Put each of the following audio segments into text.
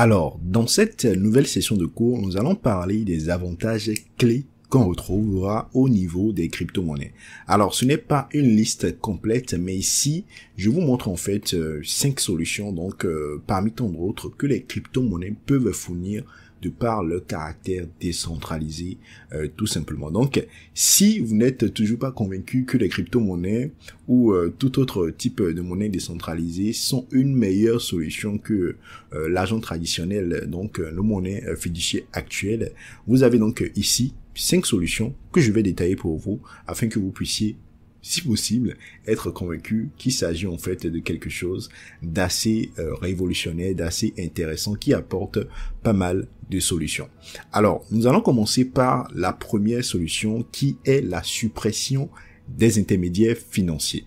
Alors, dans cette nouvelle session de cours, nous allons parler des avantages clés qu'on retrouvera au niveau des crypto-monnaies. Alors, ce n'est pas une liste complète, mais ici, je vous montre en fait euh, cinq solutions, donc euh, parmi tant d'autres, que les crypto-monnaies peuvent fournir de par leur caractère décentralisé euh, tout simplement. Donc si vous n'êtes toujours pas convaincu que les crypto-monnaies ou euh, tout autre type de monnaie décentralisée sont une meilleure solution que euh, l'argent traditionnel, donc nos monnaies fiduciaires actuelles, vous avez donc ici cinq solutions que je vais détailler pour vous afin que vous puissiez si possible, être convaincu qu'il s'agit en fait de quelque chose d'assez euh, révolutionnaire, d'assez intéressant, qui apporte pas mal de solutions. Alors, nous allons commencer par la première solution qui est la suppression des intermédiaires financiers.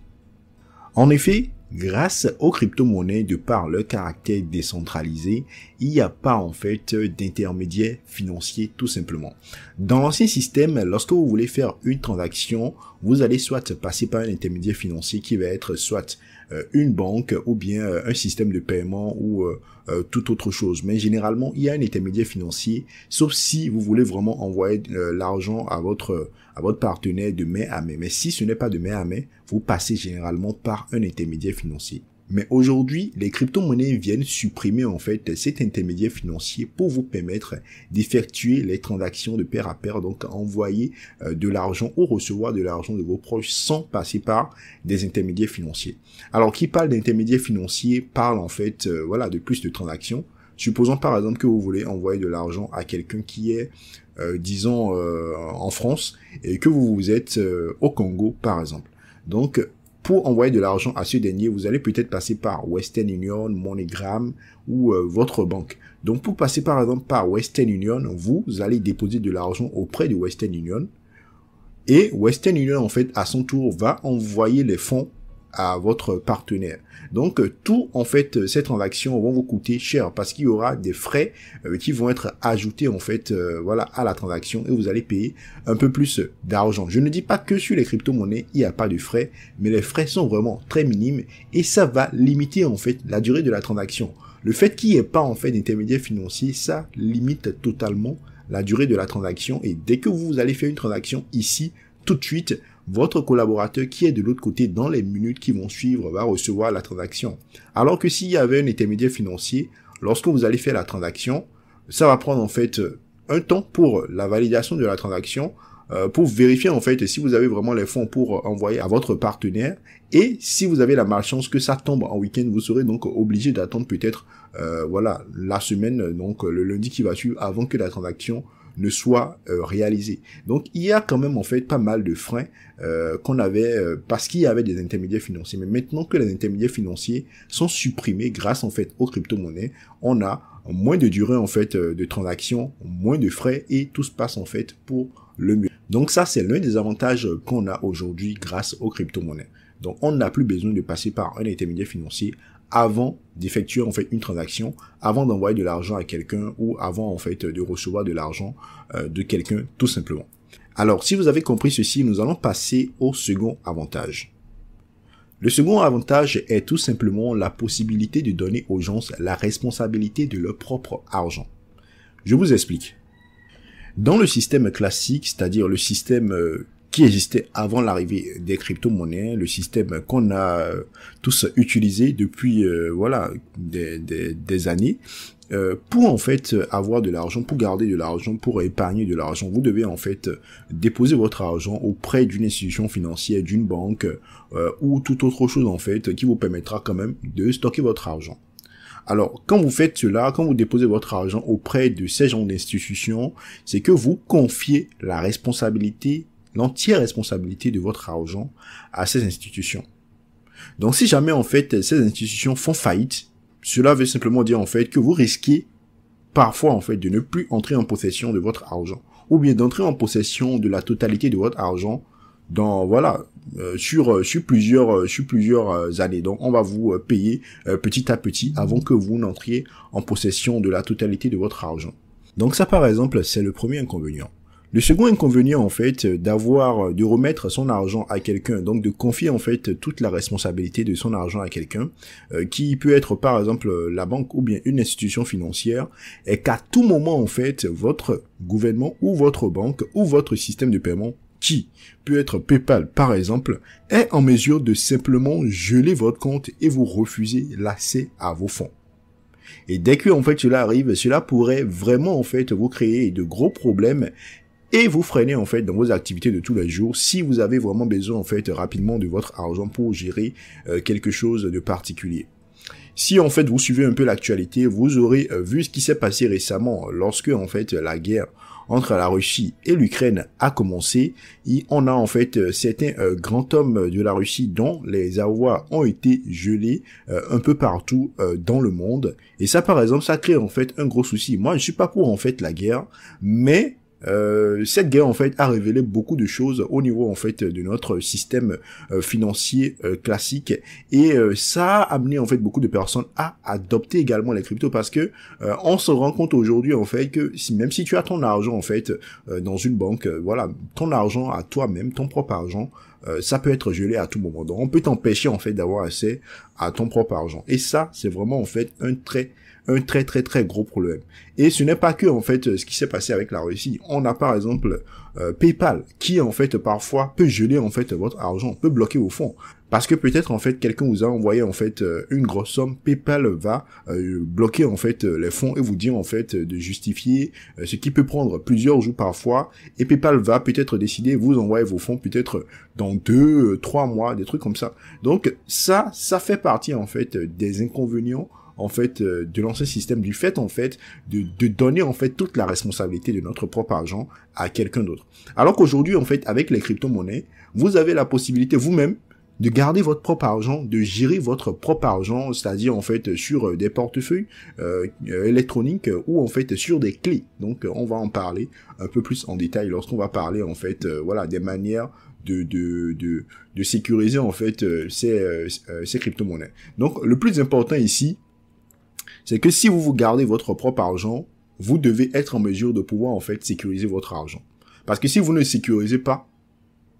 En effet, Grâce aux crypto-monnaies, de par leur caractère décentralisé, il n'y a pas en fait d'intermédiaire financier tout simplement. Dans l'ancien système, lorsque vous voulez faire une transaction, vous allez soit passer par un intermédiaire financier qui va être soit euh, une banque ou bien euh, un système de paiement ou euh, euh, toute autre chose. Mais généralement, il y a un intermédiaire financier, sauf si vous voulez vraiment envoyer euh, l'argent à votre à votre partenaire de mai à mai. Mais si ce n'est pas de mai à mai, vous passez généralement par un intermédiaire financier. Mais aujourd'hui, les crypto-monnaies viennent supprimer en fait cet intermédiaire financier pour vous permettre d'effectuer les transactions de pair à pair, donc envoyer euh, de l'argent ou recevoir de l'argent de vos proches sans passer par des intermédiaires financiers. Alors qui parle d'intermédiaires financiers parle en fait euh, voilà de plus de transactions. Supposons par exemple que vous voulez envoyer de l'argent à quelqu'un qui est, euh, disons, en France et que vous vous êtes au Congo par exemple. Donc pour envoyer de l'argent à ce dernier, vous allez peut-être passer par Western Union, MoneyGram ou euh, votre banque. Donc pour passer par exemple par Western Union, vous allez déposer de l'argent auprès de Western Union. Et Western Union, en fait, à son tour, va envoyer les fonds à votre partenaire. Donc euh, tout en fait euh, ces transactions vont vous coûter cher parce qu'il y aura des frais euh, qui vont être ajoutés en fait voilà à la transaction et vous allez payer un peu plus d'argent. Je ne dis pas que sur les crypto-monnaies il n'y a pas de frais, mais les frais sont vraiment très minimes et ça va limiter en fait la durée de la transaction. Le fait qu'il n'y ait pas en fait d'intermédiaire financier, ça limite totalement la durée de la transaction et dès que vous allez faire une transaction ici tout de suite, votre collaborateur qui est de l'autre côté dans les minutes qui vont suivre va recevoir la transaction. Alors que s'il y avait un intermédiaire financier, lorsque vous allez faire la transaction, ça va prendre en fait euh, un temps pour la validation de la transaction, euh, pour vérifier en fait si vous avez vraiment les fonds pour envoyer à votre partenaire et si vous avez la malchance que ça tombe en week-end, vous serez donc obligé d'attendre peut-être euh, voilà la semaine donc le lundi qui va suivre avant que la transaction ne soit euh, réalisé. Donc il y a quand même en fait pas mal de freins euh, qu'on avait euh, parce qu'il y avait des intermédiaires financiers. Mais maintenant que les intermédiaires financiers sont supprimés grâce en fait aux crypto-monnaies, on a moins de durée en fait de transaction, moins de frais et tout se passe en fait pour le mieux. Donc ça c'est l'un des avantages qu'on a aujourd'hui grâce aux crypto-monnaies. Donc on n'a plus besoin de passer par un intermédiaire financier avant d'effectuer en fait une transaction, avant d'envoyer de l'argent à quelqu'un ou avant en fait de recevoir de l'argent euh, de quelqu'un tout simplement. Alors si vous avez compris ceci, nous allons passer au second avantage. Le second avantage est tout simplement la possibilité de donner aux gens la responsabilité de leur propre argent. Je vous explique. Dans le système classique, c'est-à-dire le système euh, qui existait avant l'arrivée des crypto-monnaies, le système qu'on a euh, tous utilisé depuis euh, voilà des, années, euh, pour en fait avoir de l'argent, pour garder de l'argent, pour épargner de l'argent, vous devez en fait déposer votre argent auprès d'une institution financière, d'une banque ou toute autre chose en fait qui vous permettra quand même de stocker votre argent. Alors, quand vous faites cela, quand vous déposez votre argent auprès de ces gens d'institution, c'est que vous confiez la responsabilité l'entière responsabilité de votre argent à ces institutions. Donc si jamais en fait ces institutions font faillite, cela veut simplement dire en fait que vous risquez parfois en fait de ne plus entrer en possession de votre argent ou bien d'entrer en possession de la totalité de votre argent dans voilà euh, sur euh, sur plusieurs euh, sur plusieurs années. Donc on va vous payer petit à petit avant que vous n'entriez en possession de la totalité de votre argent. Donc ça par exemple, c'est le premier inconvénient. Le second inconvénient, en fait, d'avoir, euh, de remettre son argent à quelqu'un, donc de confier, en fait, toute la responsabilité de son argent à quelqu'un, euh, qui peut être, par exemple, euh, la banque ou bien une institution financière, et qu'à tout moment, en fait, votre gouvernement ou votre banque ou votre système de paiement qui peut être PayPal par exemple, est en mesure de simplement geler votre compte et vous refuser l'accès à vos fonds. Et dès que en fait cela arrive, cela pourrait vraiment en fait vous créer de gros problèmes et vous freinez en fait dans vos activités de tous les jours si vous avez vraiment besoin en fait rapidement de votre argent pour gérer euh, quelque chose de particulier. Si en fait vous suivez un peu l'actualité, vous aurez euh, vu ce qui s'est passé récemment lorsque en fait la guerre entre la Russie et l'Ukraine a commencé. Et on a en fait euh, certains euh, grands hommes de la Russie dont les avoirs ont été gelés un peu partout dans le monde. Et ça par exemple, ça crée en fait un gros souci. Moi je suis pas pour en fait la guerre, mais euh, cette guerre en fait a révélé beaucoup de choses au niveau en fait de notre système euh, financier euh, classique et ça a amené en fait beaucoup de personnes à adopter également les crypto parce que on se rend compte aujourd'hui en fait que même si tu as ton argent en fait dans une banque voilà ton argent à toi-même ton propre argent ça peut être gelé à tout moment. Donc on peut t'empêcher en fait d'avoir accès à ton propre argent. Et ça, c'est vraiment en fait un trait un très très très gros problème. Et ce n'est pas que en fait ce qui s'est passé avec la Russie. On a par exemple euh, PayPal qui en fait parfois peut geler en fait votre argent, peut bloquer vos fonds Parce que peut-être en fait quelqu'un vous a envoyé en fait euh, une grosse somme, PayPal va euh, bloquer en fait les fonds et vous dire en fait de justifier ce qui peut prendre plusieurs jours parfois et PayPal va peut-être décider vous envoyer vos fonds peut-être dans deux, trois mois, des trucs comme ça. Donc ça, ça fait partie en fait des inconvénients en fait euh, de lancer système du fait en fait de, de donner en fait toute la responsabilité de notre propre argent à quelqu'un d'autre. Alors qu'aujourd'hui en fait avec les crypto-monnaies, vous avez la possibilité vous-même de garder votre propre argent, de gérer votre propre argent, c'est-à-dire en fait sur euh, des portefeuilles euh, électroniques ou en fait sur des clés. Donc on va en parler un peu plus en détail lorsqu'on va parler en fait voilà des manières de, de, de, sécuriser en fait ces, ces crypto-monnaies. Donc le plus important ici, c'est que si vous vous gardez votre propre argent, vous devez être en mesure de pouvoir en fait sécuriser votre argent. Parce que si vous ne sécurisez pas,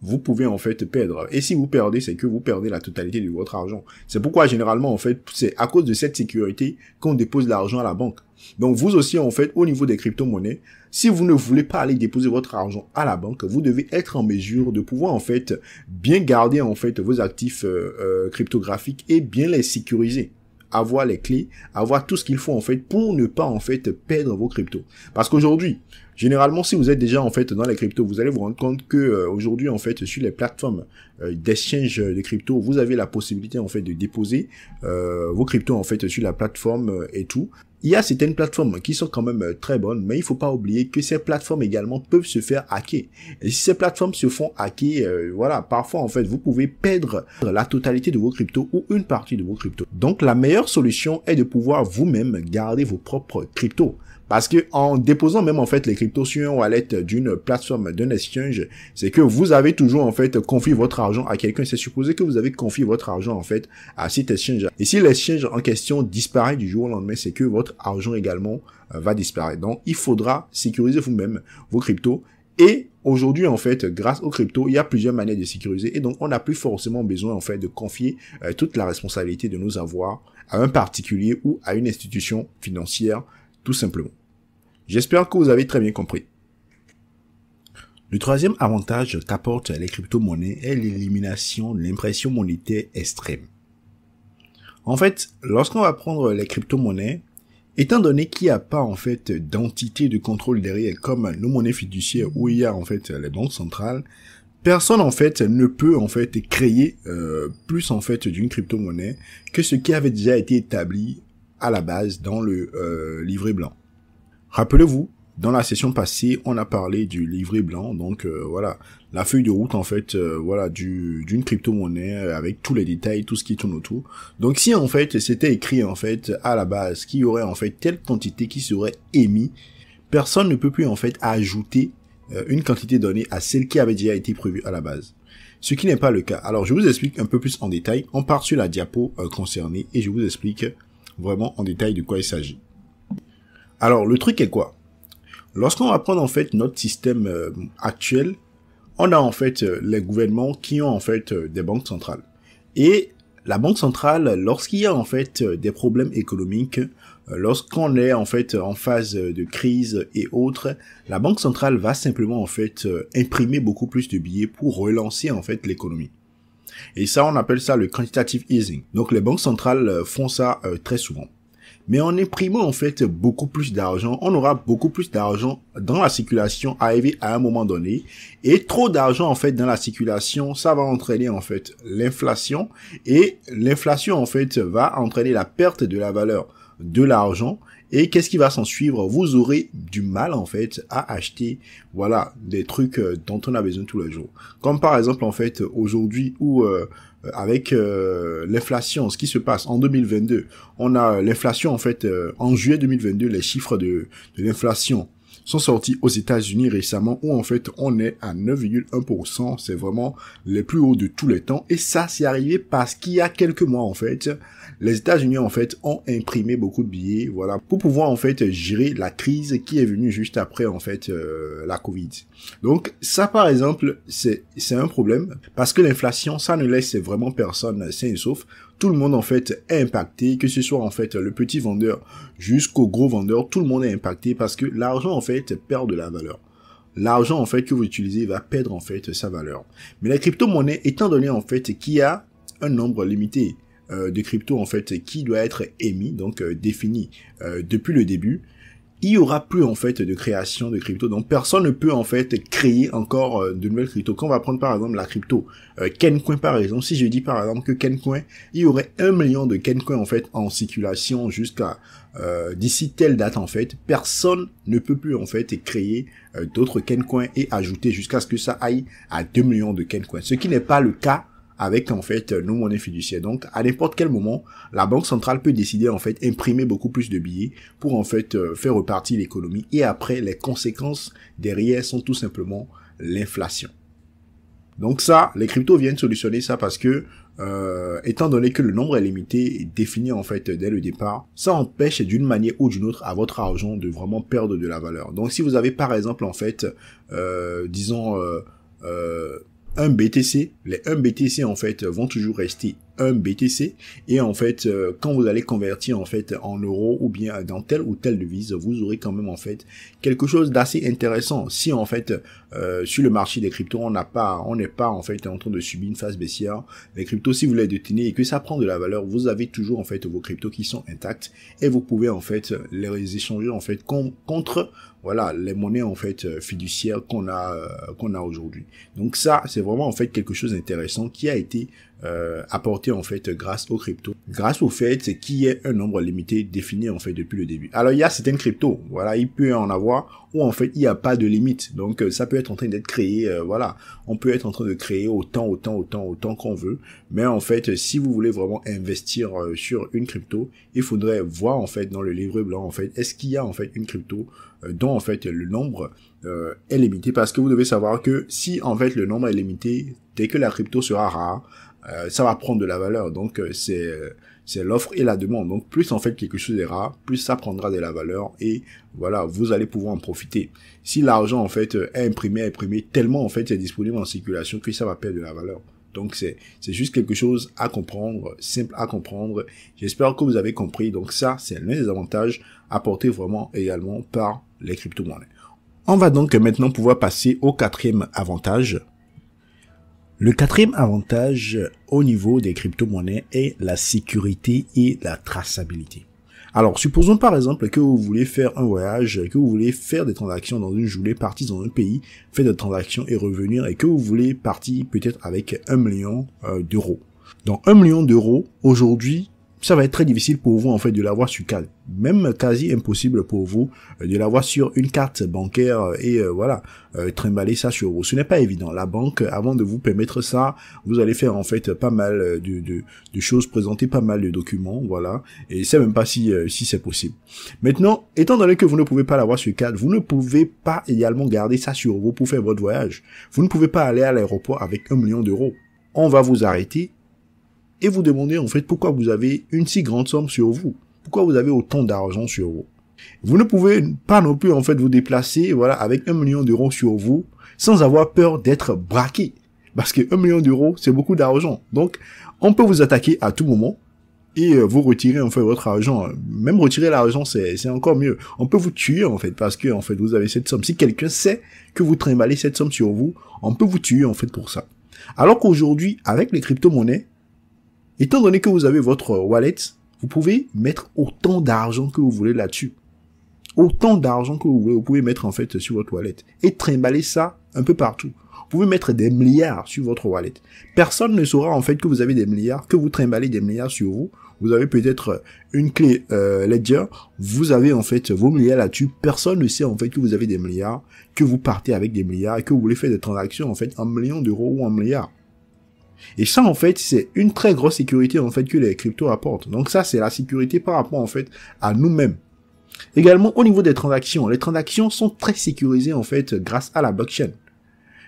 vous pouvez en fait perdre. Et si vous perdez, c'est que vous perdez la totalité de votre argent. C'est pourquoi généralement en fait, c'est à cause de cette sécurité qu'on dépose l'argent à la banque. Donc vous aussi en fait, au niveau des crypto-monnaies, si vous ne voulez pas aller déposer votre argent à la banque, vous devez être en mesure de pouvoir en fait bien garder en fait vos actifs euh, euh, cryptographiques et bien les sécuriser avoir les clés, avoir tout ce qu'il faut en fait pour ne pas en fait perdre vos cryptos. Parce qu'aujourd'hui, Généralement, si vous êtes déjà en fait dans les cryptos, vous allez vous rendre compte que euh, aujourd'hui en fait sur les plateformes euh, d'exchange euh, de cryptos, vous avez la possibilité en fait de déposer euh, vos cryptos en fait sur la plateforme et tout. Il y a certaines plateformes qui sont quand même très bonnes, mais il faut pas oublier que ces plateformes également peuvent se faire hacker. Et si ces plateformes se font hacker, voilà, parfois en fait, vous pouvez perdre la totalité de vos cryptos ou une partie de vos cryptos. Donc la meilleure solution est de pouvoir vous-même garder vos propres cryptos. Parce que en déposant même en fait les cryptos sur un wallet d'une plateforme, d'un exchange, c'est que vous avez toujours en fait confié votre argent à quelqu'un. C'est supposé que vous avez confié votre argent en fait à cet exchange. Et si l'exchange en question disparaît du jour au lendemain, c'est que votre argent également euh, va disparaître. Donc il faudra sécuriser vous-même vos cryptos et Aujourd'hui, en fait, grâce aux cryptos, il y a plusieurs manières de sécuriser et donc on n'a plus forcément besoin, en fait, de confier euh, toute la responsabilité de nos avoirs à un particulier ou à une institution financière tout simplement. J'espère que vous avez très bien compris. Le troisième avantage qu'apportent les crypto-monnaies est l'élimination de l'impression monétaire extrême. En fait, lorsqu'on va prendre les crypto-monnaies, étant donné qu'il n'y a pas en fait d'entité de contrôle derrière comme nos monnaies fiduciaires où il y a en fait les banques centrales, personne en fait ne peut en fait créer euh, plus en fait d'une crypto-monnaie que ce qui avait déjà été établi à la base dans le euh, livret blanc. Rappelez-vous, dans la session passée, on a parlé du livret blanc, donc euh, voilà, la feuille de route en fait, euh, voilà, d'une crypto-monnaie avec tous les détails, tout ce qui tourne autour. Donc si en fait c'était écrit en fait à la base qu'il y aurait en fait telle quantité qui serait émise, personne ne peut plus en fait ajouter une quantité donnée à celle qui avait déjà été prévue à la base. Ce qui n'est pas le cas. Alors je vous explique un peu plus en détail. On part sur la diapo concernée et je vous explique vraiment en détail de quoi il s'agit. Alors le truc est quoi Lorsqu'on va prendre en fait notre système euh, actuel, on a en fait euh, les gouvernements qui ont en fait euh, des banques centrales. Et la banque centrale, lorsqu'il y a en fait des problèmes économiques, lorsqu'on est en fait en phase de crise et autres, la banque centrale va simplement en fait imprimer beaucoup plus de billets pour relancer en fait l'économie. Et ça, on appelle ça le quantitative easing. Donc les banques centrales euh, font ça euh, très souvent. Mais en imprimant en fait beaucoup plus d'argent, on aura beaucoup plus d'argent dans la circulation arrivé à un moment donné. Et trop d'argent en fait dans la circulation, ça va entraîner en fait l'inflation. Et l'inflation en fait va entraîner la perte de la valeur de l'argent et qu'est-ce qui va s'en suivre Vous aurez du mal en fait à acheter voilà des trucs euh, dont on a besoin tous les jours. Comme par exemple en fait aujourd'hui où euh, euh, avec l'inflation, ce qui se passe en 2022, on a l'inflation en fait en juillet 2022 les chiffres de, de l'inflation sont sortis aux États-Unis récemment où en fait on est à 9,1%. C'est vraiment les plus hauts de tous les temps. Et ça, c'est arrivé parce qu'il y a quelques mois en fait, les États-Unis en fait ont imprimé beaucoup de billets, voilà, pour pouvoir en fait gérer la crise qui est venue juste après en fait euh, la Covid. Donc ça par exemple, c'est c'est un problème parce que l'inflation, ça ne laisse vraiment personne sain et sauf tout le monde en fait est impacté, que ce soit en fait le petit vendeur jusqu'au gros vendeur, tout le monde est impacté parce que l'argent en fait perd de la valeur. L'argent en fait que vous utilisez va perdre en fait sa valeur. Mais la crypto-monnaie, étant donné en fait qu'il y a un nombre limité euh, de crypto en fait qui doit être émis, donc euh, défini euh, depuis le début, il y aura plus en fait de création de crypto. Donc personne ne peut en fait créer encore euh, de nouvelles crypto. Quand on va prendre par exemple la crypto euh, Kencoin par exemple, si je dis par exemple que Kencoin, il y aurait un million de Kencoin en fait en circulation jusqu'à euh, d'ici telle date en fait, personne ne peut plus en fait créer d'autres Kencoin et ajouter jusqu'à ce que ça aille à 2 millions de Kencoin. Ce qui n'est pas le cas avec en fait nos monnaies fiduciaires. Donc à n'importe quel moment, la banque centrale peut décider en fait imprimer beaucoup plus de billets pour en fait euh, faire repartir l'économie et après les conséquences derrière sont tout simplement l'inflation. Donc ça, les cryptos viennent solutionner ça parce que euh, étant donné que le nombre est limité et défini en fait dès le départ, ça empêche d'une manière ou d'une autre à votre argent de vraiment perdre de la valeur. Donc si vous avez par exemple en fait, euh, disons euh, 1 BTC, les 1 BTC en fait vont toujours rester un BTC et en fait quand vous allez convertir en fait en euros ou bien dans telle ou telle devise vous aurez quand même en fait quelque chose d'assez intéressant si en fait sur le marché des cryptos on n'a pas on n'est pas en fait en train de subir une phase baissière les cryptos si vous les détenez et que ça prend de la valeur vous avez toujours en fait vos cryptos qui sont intacts et vous pouvez en fait les échanger en fait contre voilà les monnaies en fait fiduciaires qu'on a qu'on a aujourd'hui donc ça c'est vraiment en fait quelque chose d'intéressant qui a été euh, apporté en fait grâce aux crypto grâce au fait qu'il y ait un nombre limité défini en fait depuis le début. Alors il y a certaines cryptos, voilà, il peut en avoir ou en fait il n'y a pas de limite, donc euh, ça peut être en train d'être créé, euh, voilà, on peut être en train de créer autant, autant, autant, autant qu'on veut, mais en fait si vous voulez vraiment investir euh, sur une crypto, il faudrait voir en fait dans le livre blanc en fait est-ce qu'il y a en fait une crypto dont en fait le nombre est limité parce que vous devez savoir que si en fait le nombre est limité, dès que la crypto sera rare, euh, ça va prendre de la valeur. Donc euh, c'est euh, c'est l'offre et la demande. Donc plus en fait quelque chose est rare, plus ça prendra de la valeur et voilà, vous allez pouvoir en profiter. Si l'argent en fait est imprimé, imprimé tellement en fait c'est disponible en circulation que ça va perdre de la valeur. Donc c'est c'est juste quelque chose à comprendre, simple à comprendre. J'espère que vous avez compris. Donc ça c'est l'un des avantages apportés vraiment également par les crypto-monnaies. On va donc maintenant pouvoir passer au quatrième avantage le quatrième avantage au niveau des crypto-monnaies est la sécurité et la traçabilité. Alors, supposons par exemple que vous voulez faire un voyage, que vous voulez faire des transactions dans une journée, partir dans un pays, faire des transactions et revenir, et que vous voulez partir peut-être avec un million euh, d'euros. Donc, un million d'euros, aujourd'hui, ça va être très difficile pour vous en fait de l'avoir sur carte, même quasi impossible pour vous euh, de l'avoir sur une carte bancaire et euh, voilà euh, trimballer ça sur vous. Ce n'est pas évident. La banque, avant de vous permettre ça, vous allez faire en fait pas mal de, choses, présenter pas mal de documents, voilà. Et c'est même pas si si c'est possible. Maintenant, étant donné que vous ne pouvez pas l'avoir sur carte, vous ne pouvez pas également garder ça sur vous pour faire votre voyage. Vous ne pouvez pas aller à l'aéroport avec un million d'euros. On va vous arrêter et vous demandez en fait pourquoi vous avez une si grande somme sur vous, pourquoi vous avez autant d'argent sur vous. Vous ne pouvez pas non plus en fait vous déplacer voilà avec un million d'euros sur vous sans avoir peur d'être braqué parce que un million d'euros c'est beaucoup d'argent donc on peut vous attaquer à tout moment et euh, vous retirer en fait votre argent même retirer l'argent c'est encore mieux on peut vous tuer en fait parce que en fait vous avez cette somme si quelqu'un sait que vous trimballez cette somme sur vous on peut vous tuer en fait pour ça alors qu'aujourd'hui avec les crypto monnaies Étant donné que vous avez votre wallet, vous pouvez mettre autant d'argent que vous voulez là-dessus. Autant d'argent que vous voulez, vous pouvez mettre en fait sur votre wallet et trimballer ça un peu partout. Vous pouvez mettre des milliards sur votre wallet. Personne ne saura en fait que vous avez des milliards, que vous trimballez des milliards sur vous. Vous avez peut-être une clé euh, Ledger, vous avez en fait vos milliards là-dessus. Personne ne sait en fait que vous avez des milliards, que vous partez avec des milliards, et que vous voulez faire des transactions en fait en millions d'euros ou en milliards. Et ça, en fait, c'est une très grosse sécurité, en fait, que les cryptos apportent. Donc ça, c'est la sécurité par rapport, en fait, à nous-mêmes. Également, au niveau des transactions, les transactions sont très sécurisées, en fait, grâce à la blockchain.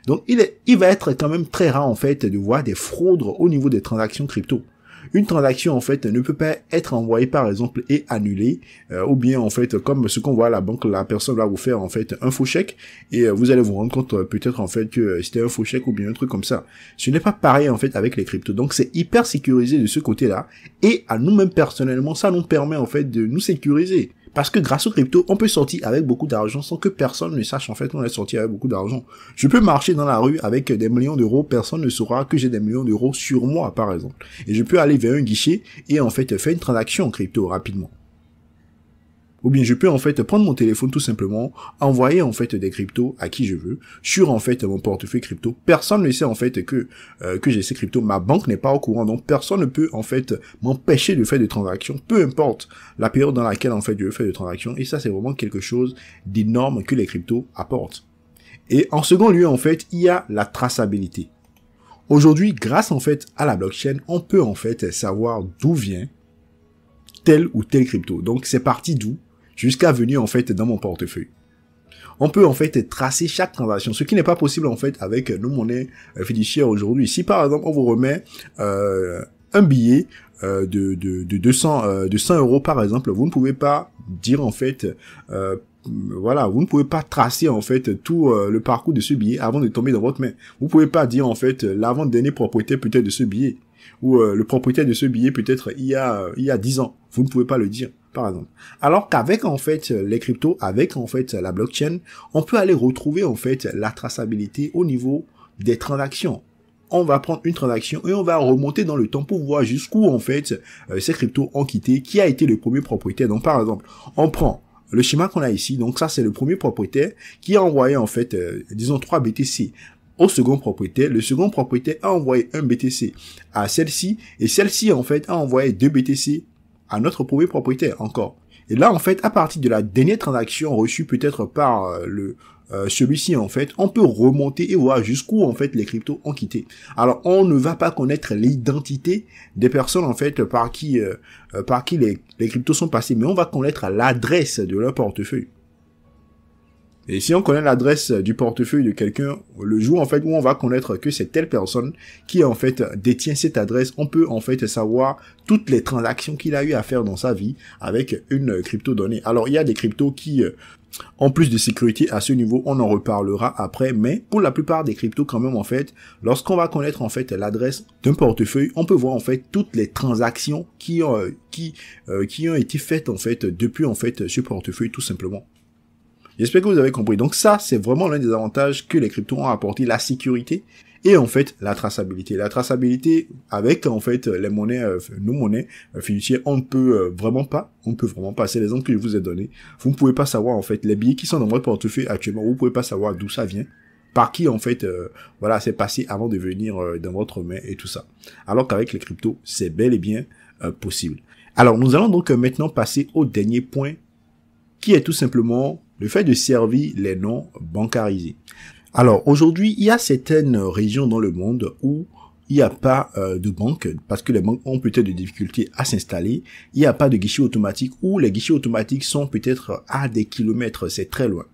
Donc, il, est, il va être quand même très rare, en fait, de voir des fraudes au niveau des transactions crypto une transaction en fait ne peut pas être envoyée par exemple et annulée euh, ou bien en fait comme ce qu'on voit à la banque la personne va vous faire en fait un faux chèque et euh, vous allez vous rendre compte euh, peut-être en fait que c'était un faux chèque ou bien un truc comme ça. Ce n'est pas pareil en fait avec les cryptos donc c'est hyper sécurisé de ce côté là et à nous-mêmes personnellement ça nous permet en fait de nous sécuriser. Parce que grâce au crypto, on peut sortir avec beaucoup d'argent sans que personne ne sache en fait qu'on est sorti avec beaucoup d'argent. Je peux marcher dans la rue avec des millions d'euros, personne ne saura que j'ai des millions d'euros sur moi par exemple. Et je peux aller vers un guichet et en fait faire une transaction en crypto rapidement ou bien je peux en fait prendre mon téléphone tout simplement, envoyer en fait des cryptos à qui je veux sur en fait mon portefeuille crypto. Personne ne sait en fait que euh, que j'ai ces cryptos. Ma banque n'est pas au courant, donc personne ne peut en fait m'empêcher de faire des transactions, peu importe la période dans laquelle en fait je fais des transactions. Et ça c'est vraiment quelque chose d'énorme que les cryptos apportent. Et en second lieu en fait, il y a la traçabilité. Aujourd'hui, grâce en fait à la blockchain, on peut en fait savoir d'où vient tel ou tel crypto. Donc c'est parti d'où jusqu'à venir en fait dans mon portefeuille. On peut en fait tracer chaque transaction, ce qui n'est pas possible en fait avec nos monnaies euh, fiduciaires aujourd'hui. Si par exemple on vous remet euh, un billet euh, de, de, 200 de 100 euros par exemple, vous ne pouvez pas dire en fait voilà, vous ne pouvez pas tracer en fait tout le parcours de ce billet avant de tomber dans votre main. Vous pouvez pas dire en fait l'avant-dernier propriétaire peut-être de ce billet ou le propriétaire de ce billet peut-être il y a il y a 10 ans. Vous ne pouvez pas le dire par exemple. Alors qu'avec en fait les cryptos, avec en fait la blockchain, on peut aller retrouver en fait la traçabilité au niveau des transactions. On va prendre une transaction et on va remonter dans le temps pour voir jusqu'où en fait euh, ces cryptos ont quitté, qui a été le premier propriétaire. Donc par exemple, on prend le schéma qu'on a ici, donc ça c'est le premier propriétaire qui a envoyé en fait, euh, disons 3 BTC au second propriétaire. Le second propriétaire a envoyé un BTC à celle-ci et celle-ci en fait a envoyé deux BTC notre premier propriétaire encore. Et là, en fait, à partir de la dernière transaction reçue peut-être par euh, le euh, celui-ci en fait, on peut remonter et voir jusqu'où en fait les cryptos ont quitté. Alors on ne va pas connaître l'identité des personnes en fait par qui euh, par qui les, les cryptos sont passés, mais on va connaître l'adresse de leur portefeuille. Et si on connaît l'adresse du portefeuille de quelqu'un, le jour en fait où on va connaître que c'est telle personne qui en fait détient cette adresse, on peut en fait savoir toutes les transactions qu'il a eu à faire dans sa vie avec une crypto donnée. Alors il y a des cryptos qui euh, en plus de sécurité à ce niveau, on en reparlera après, mais pour la plupart des cryptos quand même en fait, lorsqu'on va connaître en fait l'adresse d'un portefeuille, on peut voir en fait toutes les transactions qui ont, euh, qui, euh, qui ont été faites en fait depuis en fait ce portefeuille tout simplement. J'espère que vous avez compris. Donc ça, c'est vraiment l'un des avantages que les cryptos ont apporté, la sécurité et en fait la traçabilité. La traçabilité avec en fait les monnaies, euh, nos monnaies euh, financières, on ne peut euh, vraiment pas, on ne peut vraiment pas. C'est l'exemple que je vous ai donné. Vous ne pouvez pas savoir en fait les billets qui sont dans votre portefeuille actuellement. Vous ne pouvez pas savoir d'où ça vient, par qui en fait, voilà, c'est passé avant de venir dans votre main et tout ça. Alors qu'avec les cryptos, c'est bel et bien possible. Alors nous allons donc maintenant passer au dernier point qui est tout simplement le fait de servir les noms bancarisés. Alors aujourd'hui, il y a certaines régions dans le monde où il n'y a pas euh, de banque parce que les banques ont peut-être des difficultés à s'installer. Il n'y a pas de guichet automatique ou les guichets automatiques sont peut-être à des kilomètres, c'est très loin.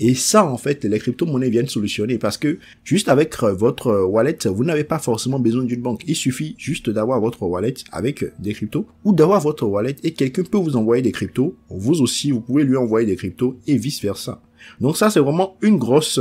Et ça, en fait, les crypto-monnaies viennent solutionner parce que juste avec euh, votre wallet, vous n'avez pas forcément besoin d'une banque. Il suffit juste d'avoir votre wallet avec euh, des cryptos ou d'avoir votre wallet et quelqu'un peut vous envoyer des cryptos. Vous aussi, vous pouvez lui envoyer des cryptos et vice versa. Donc ça, c'est vraiment une grosse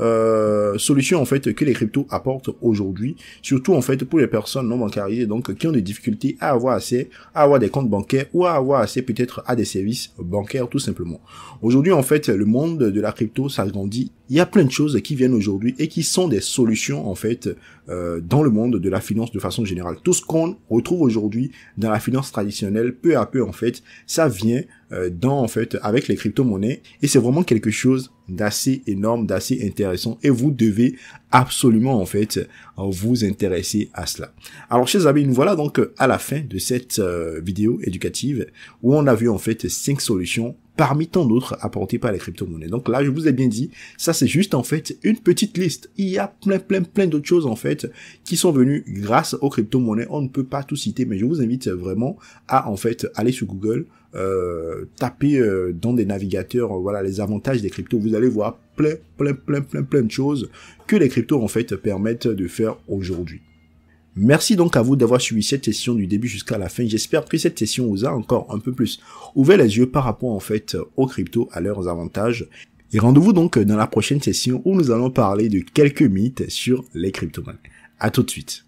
solutions euh, solution en fait que les cryptos apportent aujourd'hui, surtout en fait pour les personnes non bancarisées donc qui ont des difficultés à avoir assez à avoir des comptes bancaires ou à avoir assez peut-être à des services bancaires tout simplement. Aujourd'hui en fait le monde de la crypto s'agrandit, il y a plein de choses qui viennent aujourd'hui et qui sont des solutions en fait euh, dans le monde de la finance de façon générale. Tout ce qu'on retrouve aujourd'hui dans la finance traditionnelle, peu à peu en fait, ça vient euh, dans en fait avec les crypto-monnaies et c'est vraiment quelque chose d'assez énorme, d'assez intéressant et vous devez absolument en fait euh, vous intéresser à cela. Alors chers amis, nous voilà donc à la fin de cette euh, vidéo éducative où on a vu en fait cinq solutions parmi tant d'autres apportés par les crypto-monnaies. Donc là, je vous ai bien dit, ça c'est juste en fait une petite liste. Il y a plein, plein, plein d'autres choses en fait qui sont venues grâce aux crypto-monnaies. On ne peut pas tout citer, mais je vous invite vraiment à en fait aller sur Google, euh, taper euh, dans des navigateurs, euh, voilà les avantages des cryptos. Vous allez voir plein, plein, plein, plein, plein de choses que les cryptos en fait permettent de faire aujourd'hui. Merci donc à vous d'avoir suivi cette session du début jusqu'à la fin. J'espère que cette session vous a encore un peu plus ouvert les yeux par rapport en fait aux cryptos, à leurs avantages. Et rendez-vous donc dans la prochaine session où nous allons parler de quelques mythes sur les crypto-monnaies. À tout de suite.